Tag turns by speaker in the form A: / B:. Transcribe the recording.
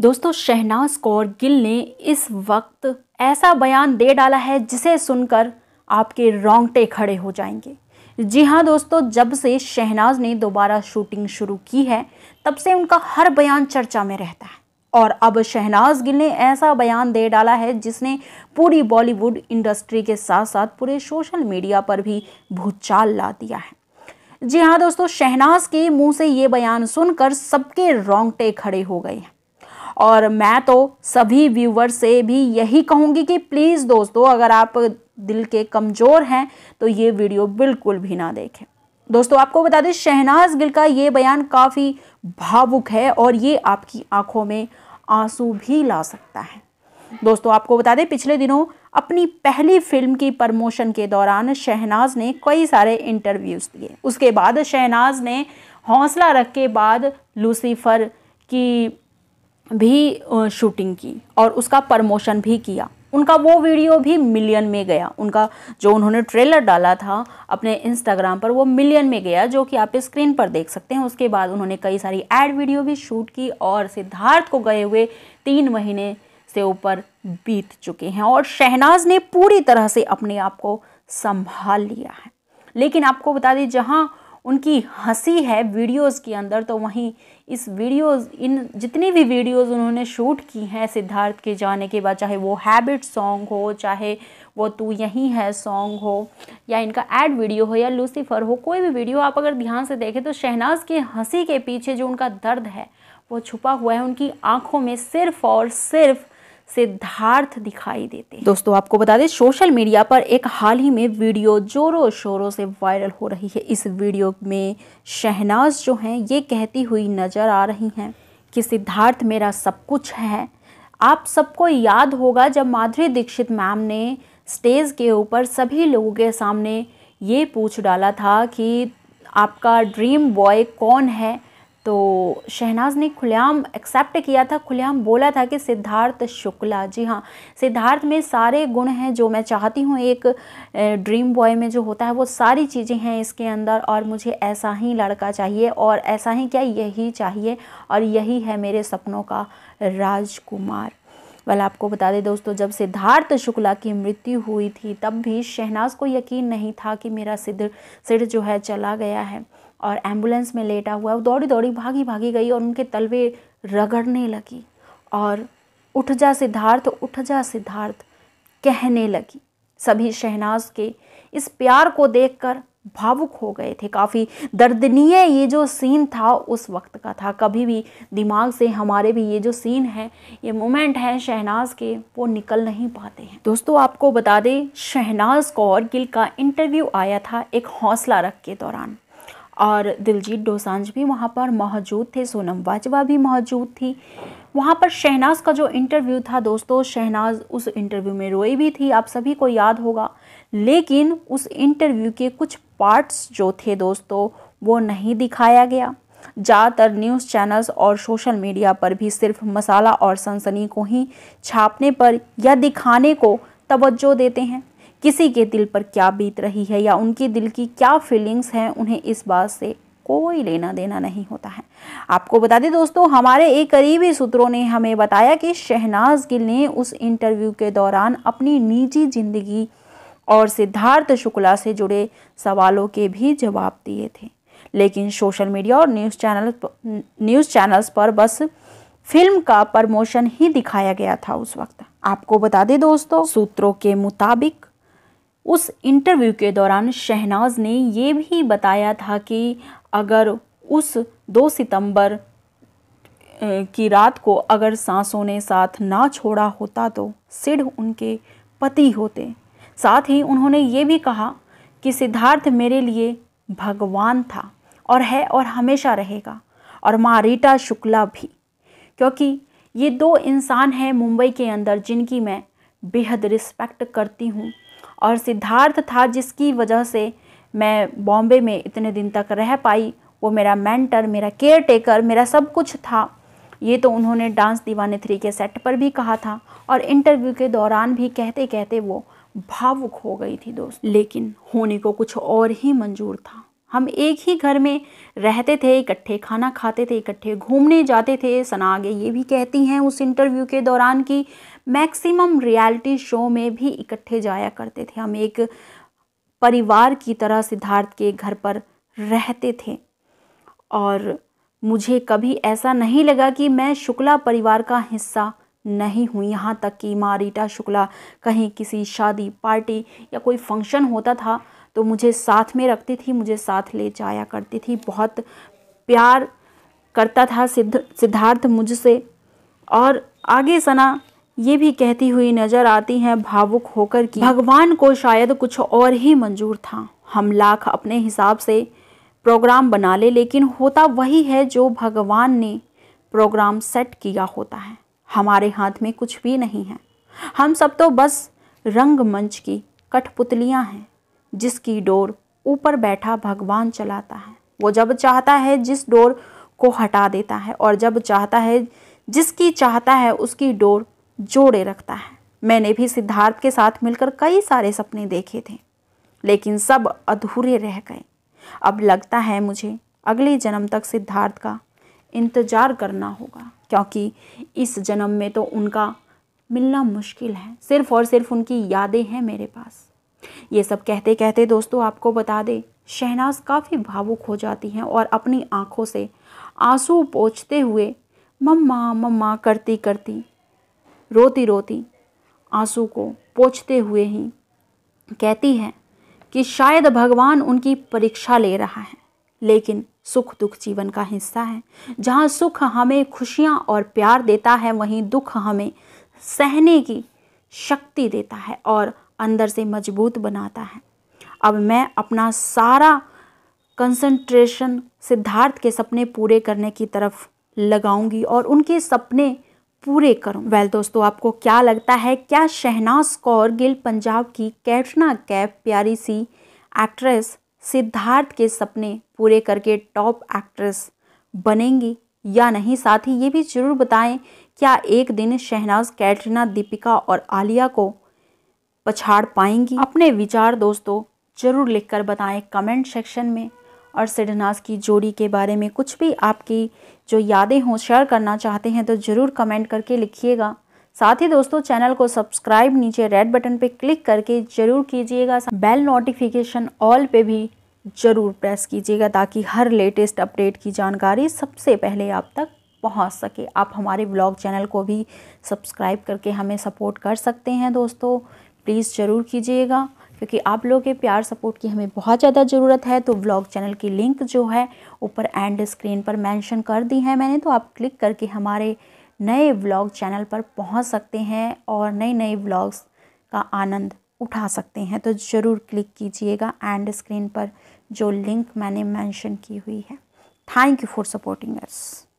A: दोस्तों शहनाज कौर गिल ने इस वक्त ऐसा बयान दे डाला है जिसे सुनकर आपके रोंगटे खड़े हो जाएंगे जी हाँ दोस्तों जब से शहनाज ने दोबारा शूटिंग शुरू की है तब से उनका हर बयान चर्चा में रहता है और अब शहनाज गिल ने ऐसा बयान दे डाला है जिसने पूरी बॉलीवुड इंडस्ट्री के साथ साथ पूरे सोशल मीडिया पर भी भूचाल ला दिया है जी हाँ दोस्तों शहनाज के मुंह से ये बयान सुनकर सबके रोंगटे खड़े हो गए हैं और मैं तो सभी व्यूवर से भी यही कहूँगी कि प्लीज़ दोस्तों अगर आप दिल के कमज़ोर हैं तो ये वीडियो बिल्कुल भी ना देखें दोस्तों आपको बता दें शहनाज गिल का ये बयान काफ़ी भावुक है और ये आपकी आंखों में आंसू भी ला सकता है दोस्तों आपको बता दें पिछले दिनों अपनी पहली फिल्म की प्रमोशन के दौरान शहनाज ने कई सारे इंटरव्यूज़ दिए उसके बाद शहनाज ने हौसला रख के बाद लूसीफर की भी शूटिंग की और उसका प्रमोशन भी किया उनका वो वीडियो भी मिलियन में गया उनका जो उन्होंने ट्रेलर डाला था अपने इंस्टाग्राम पर वो मिलियन में गया जो कि आप स्क्रीन पर देख सकते हैं उसके बाद उन्होंने कई सारी एड वीडियो भी शूट की और सिद्धार्थ को गए हुए तीन महीने से ऊपर बीत चुके हैं और शहनाज ने पूरी तरह से अपने आप को संभाल लिया है लेकिन आपको बता दें जहाँ उनकी हंसी है वीडियोज़ के अंदर तो वहीं इस वीडियोस इन जितनी भी वीडियोस उन्होंने शूट की हैं सिद्धार्थ के जाने के बाद चाहे वो हैबिट सॉन्ग हो चाहे वो तू यहीं है सॉन्ग हो या इनका एड वीडियो हो या लूसीफर हो कोई भी वीडियो आप अगर ध्यान से देखें तो शहनाज के हंसी के पीछे जो उनका दर्द है वो छुपा हुआ है उनकी आँखों में सिर्फ़ और सिर्फ़ सिद्धार्थ दिखाई देते हैं दोस्तों आपको बता दें सोशल मीडिया पर एक हाल ही में वीडियो जोरों शोरों से वायरल हो रही है इस वीडियो में शहनाज जो हैं ये कहती हुई नज़र आ रही हैं कि सिद्धार्थ मेरा सब कुछ है आप सबको याद होगा जब माधुरी दीक्षित मैम ने स्टेज के ऊपर सभी लोगों के सामने ये पूछ डाला था कि आपका ड्रीम बॉय कौन है तो शहनाज ने खुलेआम एक्सेप्ट किया था खुलेआम बोला था कि सिद्धार्थ शुक्ला जी हाँ सिद्धार्थ में सारे गुण हैं जो मैं चाहती हूँ एक ड्रीम बॉय में जो होता है वो सारी चीज़ें हैं इसके अंदर और मुझे ऐसा ही लड़का चाहिए और ऐसा ही क्या यही चाहिए और यही है मेरे सपनों का राजकुमार वाल आपको बता दें दोस्तों जब सिद्धार्थ शुक्ला की मृत्यु हुई थी तब भी शहनाज को यकीन नहीं था कि मेरा सिद्ध सिर जो है चला गया है और एम्बुलेंस में लेटा हुआ वो दौड़ी दौड़ी भागी भागी गई और उनके तलवे रगड़ने लगी और उठ जा सिद्धार्थ उठ जा सिद्धार्थ कहने लगी सभी शहनाज के इस प्यार को देखकर भावुक हो गए थे काफ़ी दर्दनीय ये जो सीन था उस वक्त का था कभी भी दिमाग से हमारे भी ये जो सीन है ये मोमेंट है शहनाज के वो निकल नहीं पाते हैं दोस्तों आपको बता दें शहनाज कौर गिल का इंटरव्यू आया था एक हौसला रख के दौरान और दिलजीत डोसांझ भी वहाँ पर मौजूद थे सोनम बाजवा भी मौजूद थी वहाँ पर शहनाज का जो इंटरव्यू था दोस्तों शहनाज उस इंटरव्यू में रोई भी थी आप सभी को याद होगा लेकिन उस इंटरव्यू के कुछ पार्ट्स जो थे दोस्तों वो नहीं दिखाया गया ज़्यादातर न्यूज़ चैनल्स और सोशल मीडिया पर भी सिर्फ मसाला और सनसनी को ही छापने पर या दिखाने को तवज्जो देते हैं किसी के दिल पर क्या बीत रही है या उनके दिल की क्या फीलिंग्स हैं उन्हें इस बात से कोई लेना देना नहीं होता है आपको बता दें दोस्तों हमारे एक करीबी सूत्रों ने हमें बताया कि शहनाज गिल ने उस इंटरव्यू के दौरान अपनी निजी ज़िंदगी और सिद्धार्थ शुक्ला से जुड़े सवालों के भी जवाब दिए थे लेकिन सोशल मीडिया और न्यूज़ चैनल न्यूज़ चैनल्स पर बस फिल्म का प्रमोशन ही दिखाया गया था उस वक्त आपको बता दें दोस्तों सूत्रों के मुताबिक उस इंटरव्यू के दौरान शहनाज ने ये भी बताया था कि अगर उस दो सितंबर की रात को अगर सांसों ने साथ ना छोड़ा होता तो सिड उनके पति होते साथ ही उन्होंने ये भी कहा कि सिद्धार्थ मेरे लिए भगवान था और है और हमेशा रहेगा और माँ रीटा शुक्ला भी क्योंकि ये दो इंसान हैं मुंबई के अंदर जिनकी मैं बेहद रिस्पेक्ट करती हूँ और सिद्धार्थ था जिसकी वजह से मैं बॉम्बे में इतने दिन तक रह पाई वो मेरा मेंटर मेरा केयर टेकर मेरा सब कुछ था ये तो उन्होंने डांस दीवाने थ्री के सेट पर भी कहा था और इंटरव्यू के दौरान भी कहते कहते वो भावुक हो गई थी दोस्त लेकिन होने को कुछ और ही मंजूर था हम एक ही घर में रहते थे इकट्ठे खाना खाते थे इकट्ठे घूमने जाते थे सना आगे ये भी कहती हैं उस इंटरव्यू के दौरान कि मैक्सिमम रियलिटी शो में भी इकट्ठे जाया करते थे हम एक परिवार की तरह सिद्धार्थ के घर पर रहते थे और मुझे कभी ऐसा नहीं लगा कि मैं शुक्ला परिवार का हिस्सा नहीं हूँ यहाँ तक कि माँ रीटा शुक्ला कहीं किसी शादी पार्टी या कोई फंक्शन होता था तो मुझे साथ में रखती थी मुझे साथ ले जाया करती थी बहुत प्यार करता था सिद्ध सिद्धार्थ मुझसे और आगे सना ये भी कहती हुई नजर आती हैं भावुक होकर कि भगवान को शायद कुछ और ही मंजूर था हम लाख अपने हिसाब से प्रोग्राम बना ले लेकिन होता वही है जो भगवान ने प्रोग्राम सेट किया होता है हमारे हाथ में कुछ भी नहीं है हम सब तो बस रंगमंच की कठपुतलियां हैं जिसकी डोर ऊपर बैठा भगवान चलाता है वो जब चाहता है जिस डोर को हटा देता है और जब चाहता है जिसकी चाहता है उसकी डोर जोड़े रखता है मैंने भी सिद्धार्थ के साथ मिलकर कई सारे सपने देखे थे लेकिन सब अधूरे रह गए अब लगता है मुझे अगले जन्म तक सिद्धार्थ का इंतज़ार करना होगा क्योंकि इस जन्म में तो उनका मिलना मुश्किल है सिर्फ और सिर्फ उनकी यादें हैं मेरे पास ये सब कहते कहते दोस्तों आपको बता दें शहनाज काफ़ी भावुक हो जाती हैं और अपनी आँखों से आंसू पोछते हुए मम्मा मम्मा करती करती रोती रोती आंसू को पोछते हुए ही कहती है कि शायद भगवान उनकी परीक्षा ले रहा है लेकिन सुख दुख जीवन का हिस्सा है जहाँ सुख हमें खुशियाँ और प्यार देता है वहीं दुख हमें सहने की शक्ति देता है और अंदर से मजबूत बनाता है अब मैं अपना सारा कंसंट्रेशन सिद्धार्थ के सपने पूरे करने की तरफ लगाऊंगी और उनके सपने पूरे करूं वेल दोस्तों आपको क्या लगता है क्या शहनाज कौर गिल पंजाब की कैटरीना कैफ प्यारी सी एक्ट्रेस सिद्धार्थ के सपने पूरे करके टॉप एक्ट्रेस बनेंगी या नहीं साथ ही ये भी जरूर बताएं क्या एक दिन शहनाज कैटरीना दीपिका और आलिया को पछाड़ पाएंगी अपने विचार दोस्तों ज़रूर लिखकर बताएं कमेंट सेक्शन में और सिडनास की जोड़ी के बारे में कुछ भी आपकी जो यादें हों शेयर करना चाहते हैं तो ज़रूर कमेंट करके लिखिएगा साथ ही दोस्तों चैनल को सब्सक्राइब नीचे रेड बटन पे क्लिक करके जरूर कीजिएगा बेल नोटिफिकेशन ऑल पे भी ज़रूर प्रेस कीजिएगा ताकि हर लेटेस्ट अपडेट की जानकारी सबसे पहले आप तक पहुंच सके आप हमारे ब्लॉग चैनल को भी सब्सक्राइब करके हमें सपोर्ट कर सकते हैं दोस्तों प्लीज़ ज़रूर कीजिएगा क्योंकि आप लोगों के प्यार सपोर्ट की हमें बहुत ज़्यादा ज़रूरत है तो व्लॉग चैनल की लिंक जो है ऊपर एंड स्क्रीन पर मेंशन कर दी है मैंने तो आप क्लिक करके हमारे नए व्लॉग चैनल पर पहुंच सकते हैं और नए नए व्लॉग्स का आनंद उठा सकते हैं तो ज़रूर क्लिक कीजिएगा एंड स्क्रीन पर जो लिंक मैंने मैंशन की हुई है thank you for supporting us